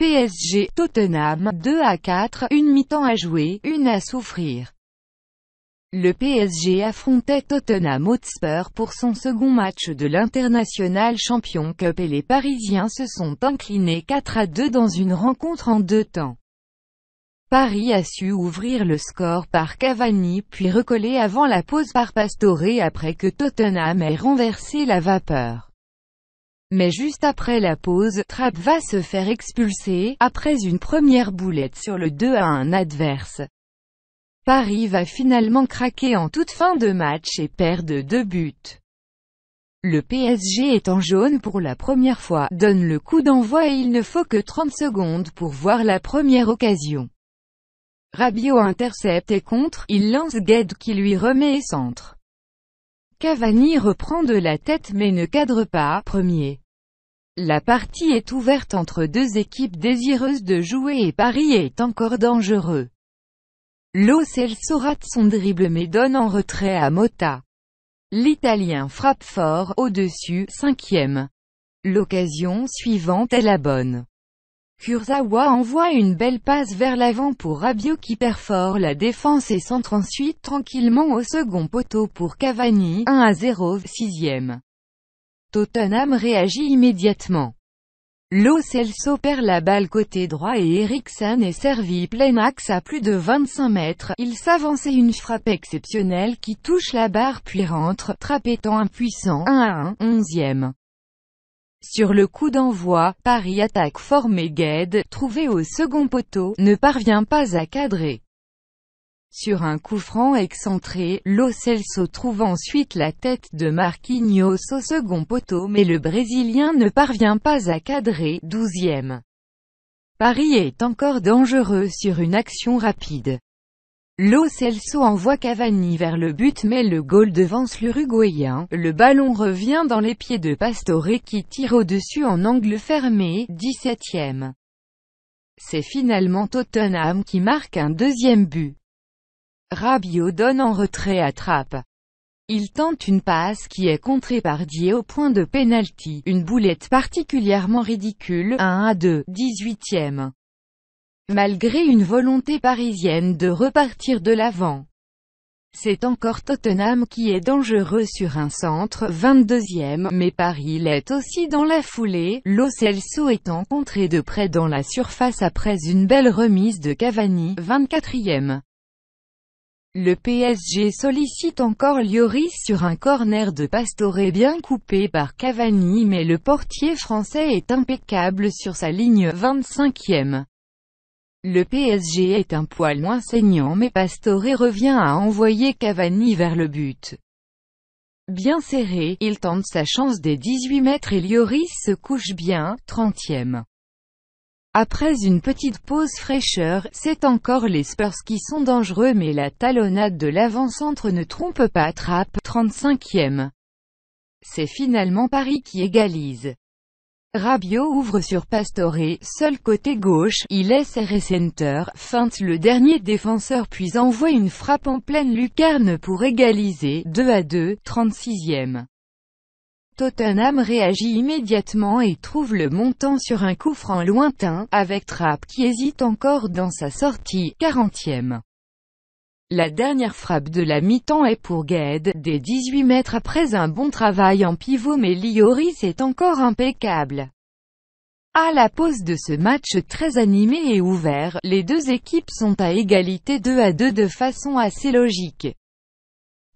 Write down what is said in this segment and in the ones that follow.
PSG, Tottenham, 2 à 4, une mi-temps à jouer, une à souffrir. Le PSG affrontait Tottenham Hotspur pour son second match de l'International Champion Cup et les Parisiens se sont inclinés 4 à 2 dans une rencontre en deux temps. Paris a su ouvrir le score par Cavani puis recoller avant la pause par Pastore après que Tottenham ait renversé la vapeur. Mais juste après la pause, Trapp va se faire expulser, après une première boulette sur le 2 à un adverse. Paris va finalement craquer en toute fin de match et perd de deux buts. Le PSG est en jaune pour la première fois, donne le coup d'envoi et il ne faut que 30 secondes pour voir la première occasion. Rabio intercepte et contre, il lance Gued qui lui remet et centre. Cavani reprend de la tête mais ne cadre pas, premier. La partie est ouverte entre deux équipes désireuses de jouer et Paris est encore dangereux. L'OCL rate son dribble mais donne en retrait à Mota. L'Italien frappe fort, au-dessus, cinquième. L'occasion suivante est la bonne. Kurzawa envoie une belle passe vers l'avant pour Rabiot qui perfore la défense et centre ensuite tranquillement au second poteau pour Cavani, 1 à 0, sixième. Tottenham réagit immédiatement. Lo Celso perd la balle côté droit et Eriksen est servi plein axe à plus de 25 mètres. Il s'avançait une frappe exceptionnelle qui touche la barre puis rentre, trapétant impuissant 1 à 1, 11e. Sur le coup d'envoi, Paris attaque fort mais Gued, trouvé au second poteau, ne parvient pas à cadrer. Sur un coup franc excentré, Lo Celso trouve ensuite la tête de Marquinhos au second poteau mais le Brésilien ne parvient pas à cadrer, 12 Paris est encore dangereux sur une action rapide. Lo Celso envoie Cavani vers le but mais le goal devance l'Uruguayen, le ballon revient dans les pieds de Pastore qui tire au-dessus en angle fermé, 17 septième C'est finalement Tottenham qui marque un deuxième but. Rabiot donne en retrait à Trappe. Il tente une passe qui est contrée par Dier au point de pénalty, une boulette particulièrement ridicule, 1 à 2, 18e. Malgré une volonté parisienne de repartir de l'avant. C'est encore Tottenham qui est dangereux sur un centre, 22e, mais Paris l'est aussi dans la foulée, Lo étant contré de près dans la surface après une belle remise de Cavani, 24e. Le PSG sollicite encore Lloris sur un corner de Pastore bien coupé par Cavani mais le portier français est impeccable sur sa ligne 25e. Le PSG est un poil moins saignant mais Pastore revient à envoyer Cavani vers le but. Bien serré, il tente sa chance des 18 mètres et Lloris se couche bien, 30e. Après une petite pause fraîcheur, c'est encore les Spurs qui sont dangereux mais la talonnade de l'avant-centre ne trompe pas Trappe 35e. C'est finalement Paris qui égalise. Rabiot ouvre sur Pastore, seul côté gauche, il laisse Center, feinte le dernier défenseur puis envoie une frappe en pleine lucarne pour égaliser, 2 à 2, 36e. Tottenham réagit immédiatement et trouve le montant sur un coup franc lointain, avec Trapp qui hésite encore dans sa sortie, 40e. La dernière frappe de la mi-temps est pour Gued, des 18 mètres après un bon travail en pivot mais Lioris est encore impeccable. À la pause de ce match très animé et ouvert, les deux équipes sont à égalité 2 à 2 de façon assez logique.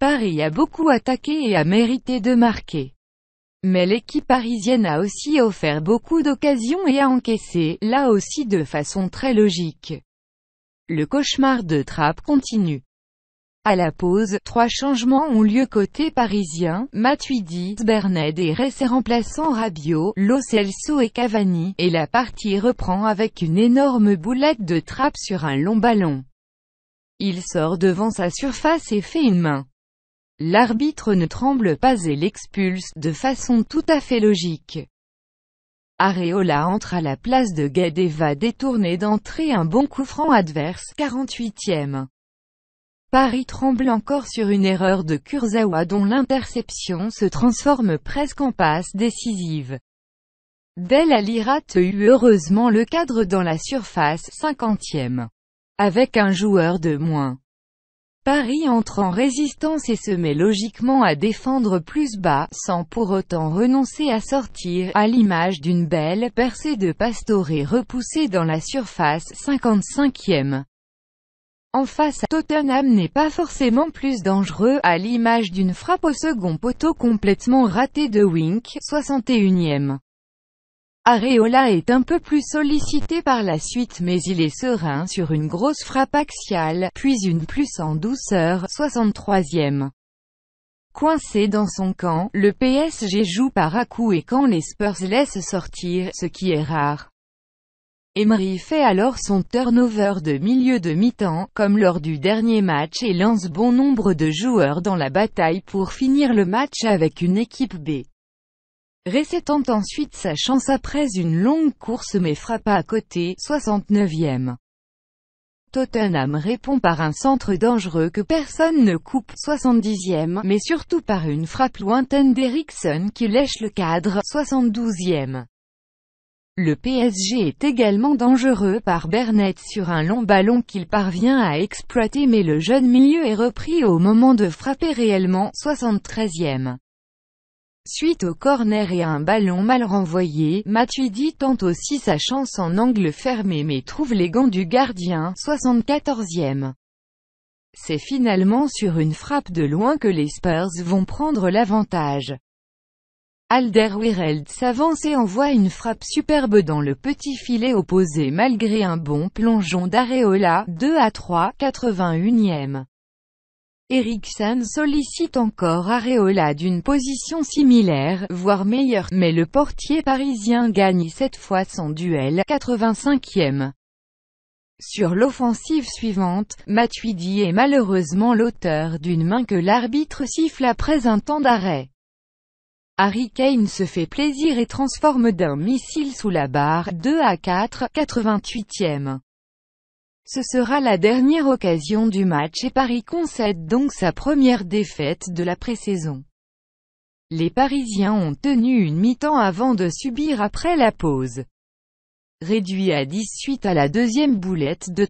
Paris a beaucoup attaqué et a mérité de marquer. Mais l'équipe parisienne a aussi offert beaucoup d'occasions et a encaissé, là aussi de façon très logique. Le cauchemar de trappe continue. À la pause, trois changements ont lieu côté parisien, Matuidi, Sberned et Ressé remplaçant Rabiot, Lo et Cavani, et la partie reprend avec une énorme boulette de trappe sur un long ballon. Il sort devant sa surface et fait une main. L'arbitre ne tremble pas et l'expulse de façon tout à fait logique. Areola entre à la place de Gued et va détourner d'entrée un bon coup franc adverse 48e. Paris tremble encore sur une erreur de Kurzawa dont l'interception se transforme presque en passe décisive. Del Alirat rate heureusement le cadre dans la surface 50e. Avec un joueur de moins. Paris entre en résistance et se met logiquement à défendre plus bas, sans pour autant renoncer à sortir, à l'image d'une belle, percée de pastoré repoussée dans la surface, 55e. En face, Tottenham n'est pas forcément plus dangereux, à l'image d'une frappe au second poteau complètement ratée de Wink, 61e. Areola est un peu plus sollicité par la suite mais il est serein sur une grosse frappe axiale, puis une plus en douceur, 63e. Coincé dans son camp, le PSG joue par à et quand les Spurs laissent sortir, ce qui est rare. Emery fait alors son turnover de milieu de mi-temps, comme lors du dernier match et lance bon nombre de joueurs dans la bataille pour finir le match avec une équipe B. Récet ensuite sa chance après une longue course mais frappa à côté, 69e. Tottenham répond par un centre dangereux que personne ne coupe, 70e, mais surtout par une frappe lointaine d'Eriksen qui lèche le cadre, 72e. Le PSG est également dangereux par Bernett sur un long ballon qu'il parvient à exploiter mais le jeune milieu est repris au moment de frapper réellement, 73e. Suite au corner et à un ballon mal renvoyé, Matuidi tente aussi sa chance en angle fermé mais trouve les gants du gardien, 74e. C'est finalement sur une frappe de loin que les Spurs vont prendre l'avantage. Alderweireld s'avance et envoie une frappe superbe dans le petit filet opposé malgré un bon plongeon d'Areola, 2 à 3, 81e. Ericsson sollicite encore Areola d'une position similaire, voire meilleure, mais le portier parisien gagne cette fois son duel, 85e. Sur l'offensive suivante, Matuidi est malheureusement l'auteur d'une main que l'arbitre siffle après un temps d'arrêt. Harry Kane se fait plaisir et transforme d'un missile sous la barre, 2 à 4, 88e. Ce sera la dernière occasion du match et Paris concède donc sa première défaite de la pré-saison. Les Parisiens ont tenu une mi-temps avant de subir après la pause. Réduit à 10 suite à la deuxième boulette de